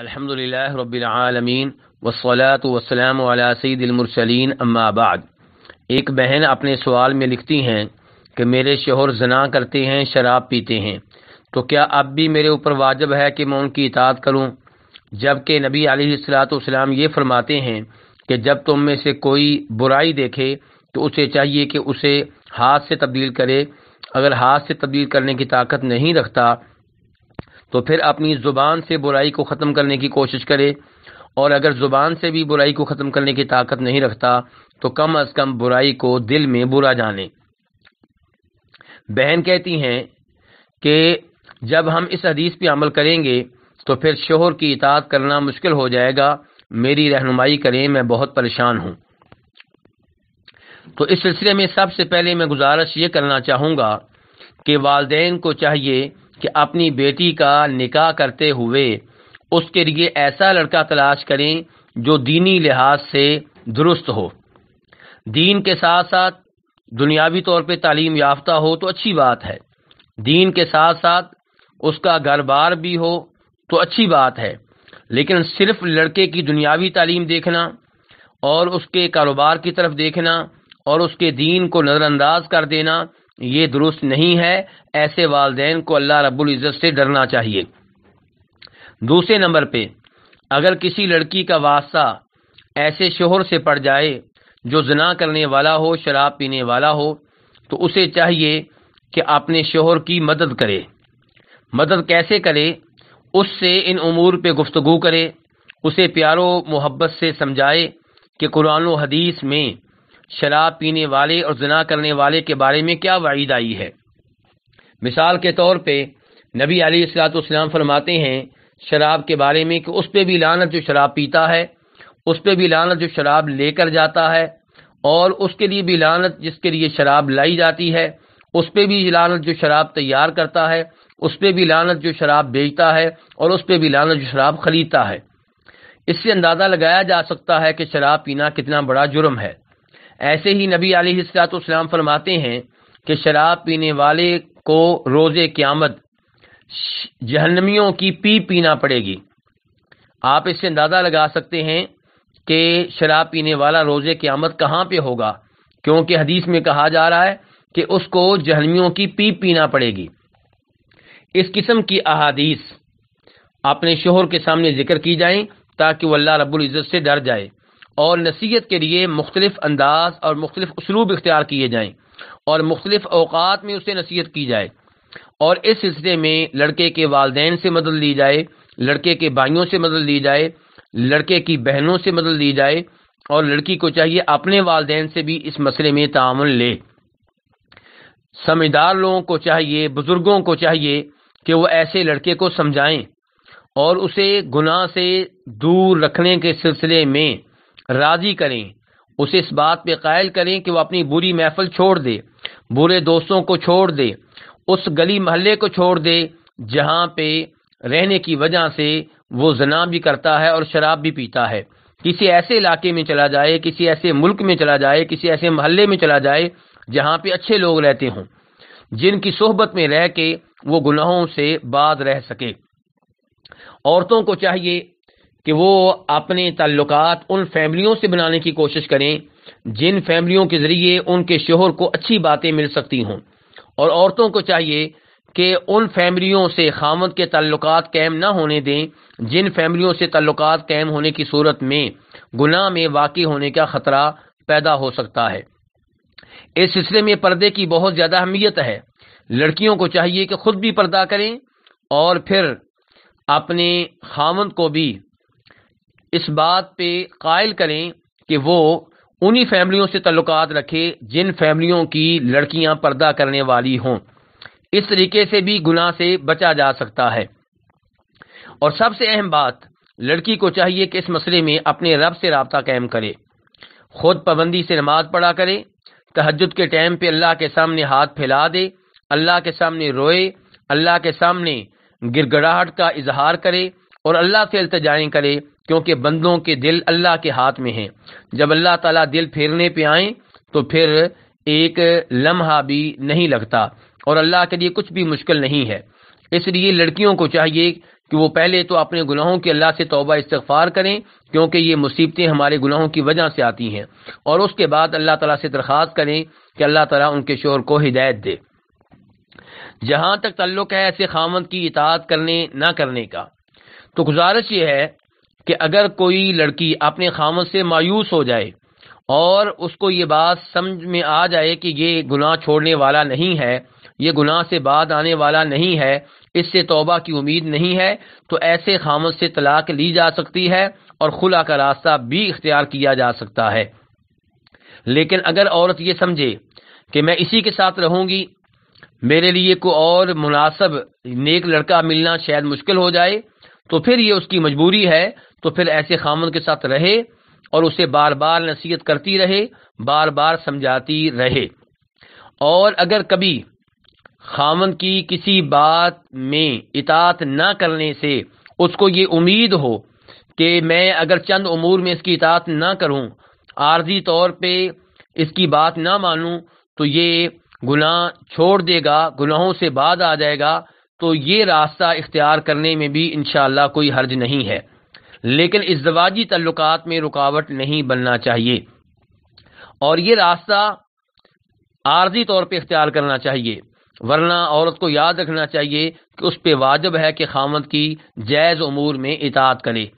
अल्हम्दुलिल्लाह रब्बिल आलमीन वस्सलातु वस्सलामु अला सय्यिदिल मुरसलीन अम्मा बाद एक बहन अपने सवाल में लिखती हैं कि मेरे शोहर जना करते हैं शराब पीते हैं तो क्या अब भी मेरे ऊपर वाजिब है कि मैं उनकी इतात करूं जबकि नबी अलैहिस्सलाम ये फरमाते हैं कि जब तुम में से कोई बुराई देखे तो उसे चाहिए कि उसे हाथ से तब्दील करे अगर हाथ से तब्दील करने की ताकत नहीं रखता तो फिर अपनी ज़ुबान से बुराई को ख़त्म करने की कोशिश करे और अगर ज़ुबान से भी बुराई को ख़त्म करने की ताकत नहीं रखता तो कम अज़ कम बुराई को दिल में बुरा जाने बहन कहती हैं कि जब हम इस हदीस पर अमल करेंगे तो फिर शोहर की इतात करना मुश्किल हो जाएगा मेरी रहनुमाई करें मैं बहुत परेशान हूँ तो इस सिलसिले में सबसे पहले मैं गुजारिश ये करना चाहूँगा कि वालदेन को चाहिए कि अपनी बेटी का निकाह करते हुए उसके लिए ऐसा लड़का तलाश करें जो दीनी लिहाज से दुरुस्त हो दीन के साथ साथ दुनियावी तौर पे तालीम याफ्ता हो तो अच्छी बात है दीन के साथ साथ उसका घर बार भी हो तो अच्छी बात है लेकिन सिर्फ लड़के की दुनियावी तालीम देखना और उसके कारोबार की तरफ देखना और उसके दीन को नज़रअंदाज कर देना ये दुरुस्त नहीं है ऐसे वालदेन को अल्लाह रब्बुल इज़्ज़त से डरना चाहिए दूसरे नंबर पे अगर किसी लड़की का वास्ता ऐसे शोहर से पड़ जाए जो जना करने वाला हो शराब पीने वाला हो तो उसे चाहिए कि अपने शोहर की मदद करे मदद कैसे करे उससे इन अमूर पे गुफ्तगु करे उसे प्यारो मोहब्बत से समझाए कि कुरान हदीस में शराब पीने वाले और जना करने वाले के बारे में क्या वाइद आई है मिसाल के तौर पर नबी अली सलाम फरमाते हैं शराब के बारे में कि उस पर भी लानत जो शराब पीता है उस पर भी लानत जो शराब लेकर जाता है और उसके लिए भी लानत जिसके लिए शराब लाई जाती है उस पर भी लानत जो शराब तैयार करता है उस पर भी लानत जो शराब बेचता है और उस पर भी लानत जो शराब खरीदता है इससे अंदाज़ा लगाया जा सकता है कि शराब पीना कितना बड़ा जुर्म है ऐसे ही नबी आलतम फरमाते हैं कि शराब पीने वाले को रोज़ क़्यामत जहनमियों की पी पीना पड़ेगी आप इससे अंदाज़ा लगा सकते हैं कि शराब पीने वाला की क़्यामत कहाँ पे होगा क्योंकि हदीस में कहा जा रहा है कि उसको जहनमियों की पी पीना पड़ेगी इस किस्म की अहादीस अपने शोहर के सामने जिक्र की जाए ताकि वह अल्लाह रबुल्जत से डर जाए और नसीहत के लिए मुख्तलिफ अंदाज और मुख्तलिफ उसलूब इख्तियार किए जाएँ और मुख्तलिफ अवकात में उसे नसीहत की जाए और इस सिलसिले में लड़के के वालदेन से मदद ली जाए लड़के के भाइयों से मदद ली जाए लड़के की बहनों से मदद ली जाए और लड़की को चाहिए अपने वालदेन से भी इस मसले में ताउन ले समझदार लोगों को चाहिए बुज़ुर्गों को चाहिए कि वो ऐसे लड़के को समझाएं और उसे गुनाह से दूर रखने के सिलसिले में राजी करें उसे इस बात पे कायल करें कि वह अपनी बुरी महफल छोड़ दे बुरे दोस्तों को छोड़ दे उस गली मोहल्ले को छोड़ दे जहाँ पे रहने की वजह से वो जना भी करता है और शराब भी पीता है किसी ऐसे इलाके में चला जाए किसी ऐसे मुल्क में चला जाए किसी ऐसे मोहल्ले में चला जाए जहाँ पे अच्छे लोग रहते हों जिनकी सोहबत में रह के वो गुनाहों से बाद रह सके औरतों को चाहिए कि वो अपने ताल्लुक उन फैमिलियों से बनाने की कोशिश करें जिन फैमिलियों के ज़रिए उनके शोहर को अच्छी बातें मिल सकती हों और औरतों को चाहिए कि उन फैमिलियों से खामद के ताल्लुक कायम ना होने दें जिन फैमिलियों से ताल्लुक कैम होने की सूरत में गुनाह में वाक़ होने का ख़तरा पैदा हो सकता है इस सिलसिले में पर्दे की बहुत ज़्यादा अहमियत है लड़कियों को चाहिए कि खुद भी पर्दा करें और फिर अपने खामद को भी इस बात पे कायल करें कि वो उन्हीं फैमिलियों से ताल्लुक रखे जिन फैमिलियों की लड़कियां पर्दा करने वाली हों इस तरीके से भी गुनाह से बचा जा सकता है और सबसे अहम बात लड़की को चाहिए कि इस मसले में अपने रब से रबता कायम करे खुद पाबंदी से नमाज पढ़ा करे तहजद के टाइम पे अल्लाह के सामने हाथ फैला दे अल्लाह के सामने रोए अल्लाह के सामने गिरगड़ाहट का इजहार करे और अल्लाह से अल्तजाएँ करे क्योंकि बंदों के दिल अल्लाह के हाथ में हैं जब अल्लाह ताला दिल फेरने पे आए तो फिर एक लम्हा भी नहीं लगता और अल्लाह के लिए कुछ भी मुश्किल नहीं है इसलिए लड़कियों को चाहिए कि वो पहले तो अपने गुनाहों के अल्लाह से तोबा इस्तफार करें क्योंकि ये मुसीबतें हमारे गुनाहों की वजह से आती हैं और उसके बाद अल्लाह तला से दरख्वास्त करें कि अल्लाह तला उनके शोर को हिदायत दे जहां तक तल्लुक है ऐसे खामद की इतात करने ना करने का तो गुजारिश यह है कि अगर कोई लड़की अपने खामद से मायूस हो जाए और उसको ये बात समझ में आ जाए कि ये गुनाह छोड़ने वाला नहीं है ये गुनाह से बात आने वाला नहीं है इससे तोबा की उम्मीद नहीं है तो ऐसे खामद से तलाक ली जा सकती है और खुला का रास्ता भी इख्तियार किया जा सकता है लेकिन अगर औरत ये समझे कि मैं इसी के साथ रहूंगी मेरे लिए कोई और मुनासब नेक लड़का मिलना शायद मुश्किल हो जाए तो फिर ये उसकी मजबूरी है तो फिर ऐसे खामन के साथ रहे और उसे बार बार नसीहत करती रहे बार बार समझाती रहे और अगर कभी खामन की किसी बात में इतात ना करने से उसको ये उम्मीद हो कि मैं अगर चंद उमूर में इसकी इतात ना करूं आर्जी तौर पे इसकी बात ना मानूं तो ये गुनाह छोड़ देगा गुनाहों से बाद आ जाएगा तो ये रास्ता इख्तियार करने में भी इन कोई हर्ज नहीं है लेकिन इसदवाजी तल्लुक़ में रुकावट नहीं बनना चाहिए और ये रास्ता आर्जी तौर पर इख्तियार करना चाहिए वरना औरत को याद रखना चाहिए कि उस पर वाजब है कि खामद की जायज़ अमूर में इतात करे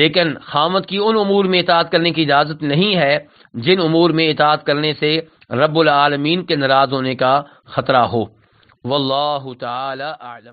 लेकिन खामद की उन अमूर में इतात करने की इजाज़त नहीं है जिन अमूर में इतात करने से रबालमीन के नाराज़ होने का ख़तरा हो वल्ल ताला